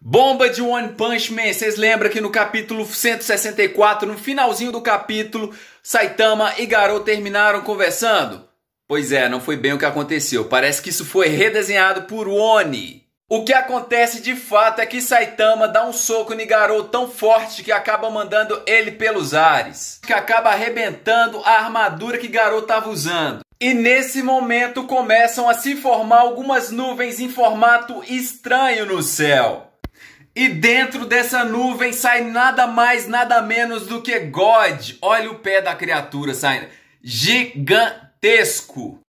Bomba de One Punch Man, vocês lembram que no capítulo 164, no finalzinho do capítulo, Saitama e Garou terminaram conversando? Pois é, não foi bem o que aconteceu. Parece que isso foi redesenhado por Oni. O que acontece de fato é que Saitama dá um soco em Garou tão forte que acaba mandando ele pelos ares, que acaba arrebentando a armadura que Garou estava usando. E nesse momento começam a se formar algumas nuvens em formato estranho no céu. E dentro dessa nuvem sai nada mais, nada menos do que God. Olha o pé da criatura saindo. Gigantesco.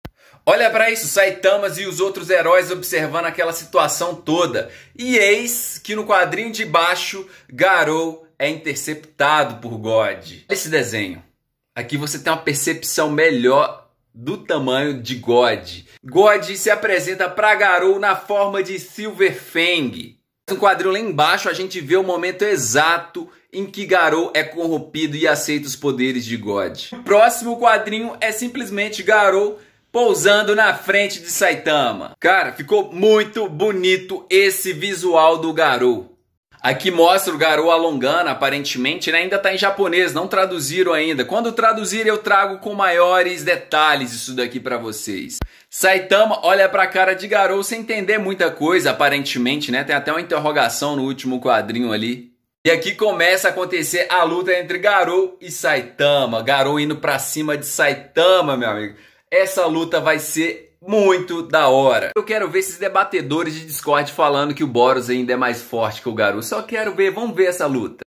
Olha para isso, Saitamas e os outros heróis observando aquela situação toda. E eis que no quadrinho de baixo, Garou é interceptado por God. Esse desenho. Aqui você tem uma percepção melhor do tamanho de God. God se apresenta para Garou na forma de Silver Fang. No quadril lá embaixo a gente vê o momento exato em que Garou é corrompido e aceita os poderes de God. O próximo quadrinho é simplesmente Garou pousando na frente de Saitama. Cara, ficou muito bonito esse visual do Garou. Aqui mostra o Garou alongando, aparentemente, né? ainda está em japonês, não traduziram ainda. Quando traduzir, eu trago com maiores detalhes isso daqui para vocês. Saitama olha para a cara de Garou sem entender muita coisa, aparentemente, né? Tem até uma interrogação no último quadrinho ali. E aqui começa a acontecer a luta entre Garou e Saitama. Garou indo para cima de Saitama, meu amigo. Essa luta vai ser muito da hora. Eu quero ver esses debatedores de Discord falando que o Boros ainda é mais forte que o Garou. Só quero ver, vamos ver essa luta.